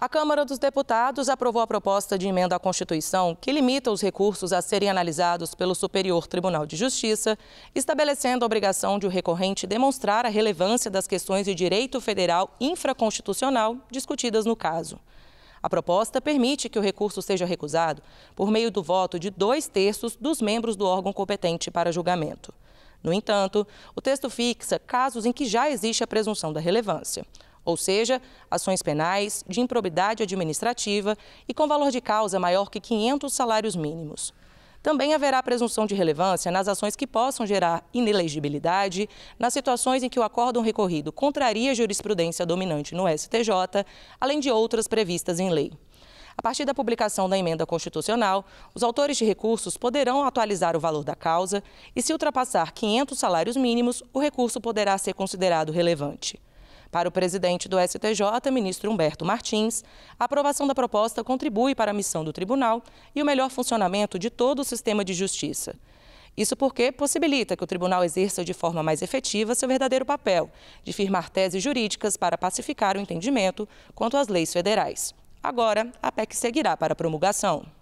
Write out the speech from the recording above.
A Câmara dos Deputados aprovou a proposta de emenda à Constituição que limita os recursos a serem analisados pelo Superior Tribunal de Justiça, estabelecendo a obrigação de o recorrente demonstrar a relevância das questões de direito federal infraconstitucional discutidas no caso. A proposta permite que o recurso seja recusado por meio do voto de dois terços dos membros do órgão competente para julgamento. No entanto, o texto fixa casos em que já existe a presunção da relevância ou seja, ações penais de improbidade administrativa e com valor de causa maior que 500 salários mínimos. Também haverá presunção de relevância nas ações que possam gerar inelegibilidade, nas situações em que o acórdão recorrido contraria a jurisprudência dominante no STJ, além de outras previstas em lei. A partir da publicação da emenda constitucional, os autores de recursos poderão atualizar o valor da causa e, se ultrapassar 500 salários mínimos, o recurso poderá ser considerado relevante. Para o presidente do STJ, ministro Humberto Martins, a aprovação da proposta contribui para a missão do tribunal e o melhor funcionamento de todo o sistema de justiça. Isso porque possibilita que o tribunal exerça de forma mais efetiva seu verdadeiro papel, de firmar teses jurídicas para pacificar o entendimento quanto às leis federais. Agora, a PEC seguirá para a promulgação.